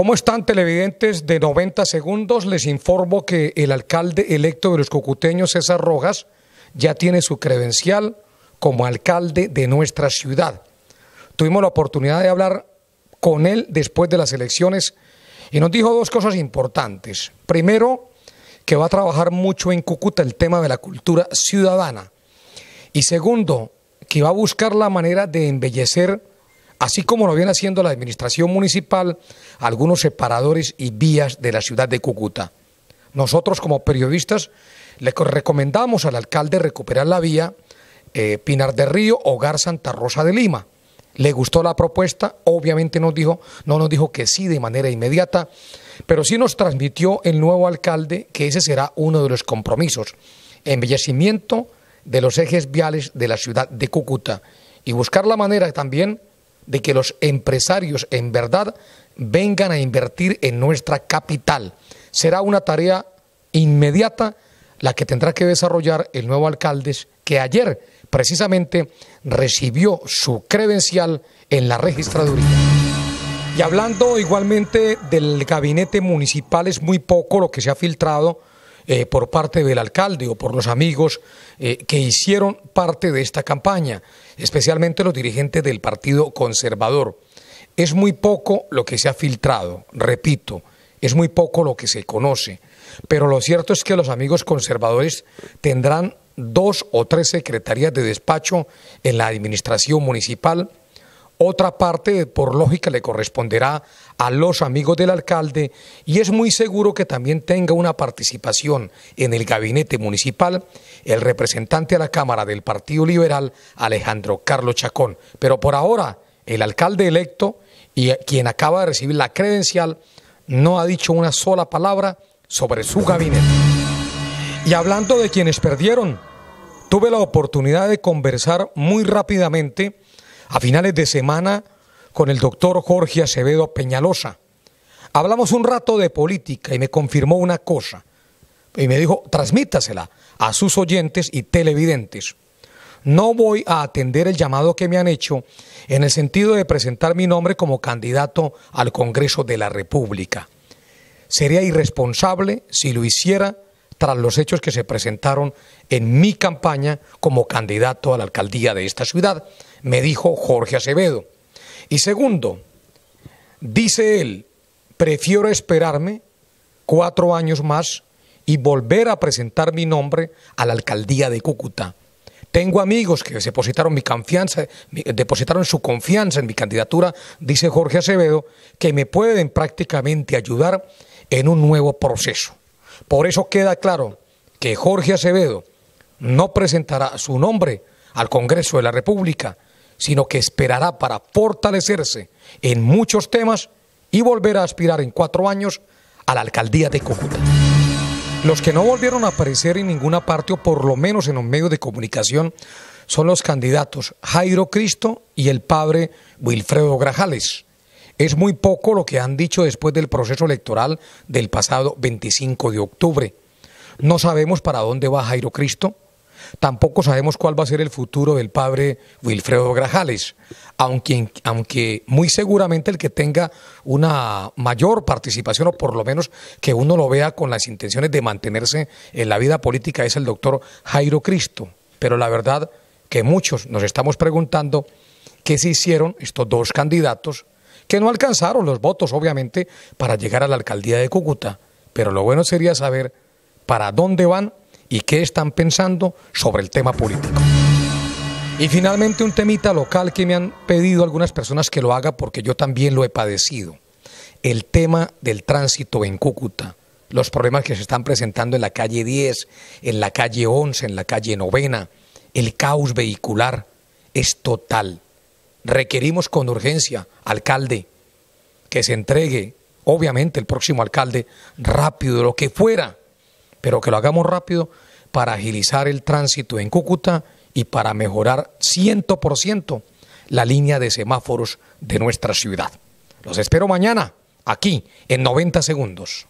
¿Cómo están televidentes de 90 segundos? Les informo que el alcalde electo de los cucuteños, César Rojas, ya tiene su credencial como alcalde de nuestra ciudad. Tuvimos la oportunidad de hablar con él después de las elecciones y nos dijo dos cosas importantes. Primero, que va a trabajar mucho en Cúcuta el tema de la cultura ciudadana. Y segundo, que va a buscar la manera de embellecer así como lo viene haciendo la Administración Municipal, algunos separadores y vías de la ciudad de Cúcuta. Nosotros como periodistas le recomendamos al alcalde recuperar la vía eh, Pinar de Río, Hogar Santa Rosa de Lima. Le gustó la propuesta, obviamente nos dijo, no nos dijo que sí de manera inmediata, pero sí nos transmitió el nuevo alcalde que ese será uno de los compromisos, embellecimiento de los ejes viales de la ciudad de Cúcuta y buscar la manera también de que los empresarios en verdad vengan a invertir en nuestra capital. Será una tarea inmediata la que tendrá que desarrollar el nuevo alcalde que ayer precisamente recibió su credencial en la registraduría. Y hablando igualmente del gabinete municipal, es muy poco lo que se ha filtrado eh, por parte del alcalde o por los amigos eh, que hicieron parte de esta campaña, especialmente los dirigentes del Partido Conservador. Es muy poco lo que se ha filtrado, repito, es muy poco lo que se conoce, pero lo cierto es que los amigos conservadores tendrán dos o tres secretarías de despacho en la administración municipal otra parte, por lógica, le corresponderá a los amigos del alcalde y es muy seguro que también tenga una participación en el gabinete municipal el representante a la Cámara del Partido Liberal, Alejandro Carlos Chacón. Pero por ahora, el alcalde electo y quien acaba de recibir la credencial no ha dicho una sola palabra sobre su gabinete. Y hablando de quienes perdieron, tuve la oportunidad de conversar muy rápidamente a finales de semana con el doctor Jorge Acevedo Peñalosa. Hablamos un rato de política y me confirmó una cosa. Y me dijo, transmítasela a sus oyentes y televidentes. No voy a atender el llamado que me han hecho en el sentido de presentar mi nombre como candidato al Congreso de la República. Sería irresponsable si lo hiciera tras los hechos que se presentaron en mi campaña como candidato a la alcaldía de esta ciudad, me dijo Jorge Acevedo. Y segundo, dice él, prefiero esperarme cuatro años más y volver a presentar mi nombre a la alcaldía de Cúcuta. Tengo amigos que depositaron mi confianza, depositaron su confianza en mi candidatura, dice Jorge Acevedo, que me pueden prácticamente ayudar en un nuevo proceso. Por eso queda claro que Jorge Acevedo no presentará su nombre al Congreso de la República, sino que esperará para fortalecerse en muchos temas y volver a aspirar en cuatro años a la alcaldía de Cúcuta. Los que no volvieron a aparecer en ninguna parte, o por lo menos en los medios de comunicación, son los candidatos Jairo Cristo y el padre Wilfredo Grajales. Es muy poco lo que han dicho después del proceso electoral del pasado 25 de octubre. No sabemos para dónde va Jairo Cristo, tampoco sabemos cuál va a ser el futuro del padre Wilfredo Grajales, aunque, aunque muy seguramente el que tenga una mayor participación, o por lo menos que uno lo vea con las intenciones de mantenerse en la vida política, es el doctor Jairo Cristo. Pero la verdad que muchos nos estamos preguntando qué se hicieron estos dos candidatos que no alcanzaron los votos, obviamente, para llegar a la alcaldía de Cúcuta. Pero lo bueno sería saber para dónde van y qué están pensando sobre el tema político. Y finalmente un temita local que me han pedido algunas personas que lo haga porque yo también lo he padecido. El tema del tránsito en Cúcuta los problemas que se están presentando en la calle 10, en la calle 11, en la calle novena, el caos vehicular es total requerimos con urgencia, alcalde, que se entregue, obviamente el próximo alcalde, rápido, lo que fuera, pero que lo hagamos rápido para agilizar el tránsito en Cúcuta y para mejorar 100% la línea de semáforos de nuestra ciudad. Los espero mañana, aquí, en 90 segundos.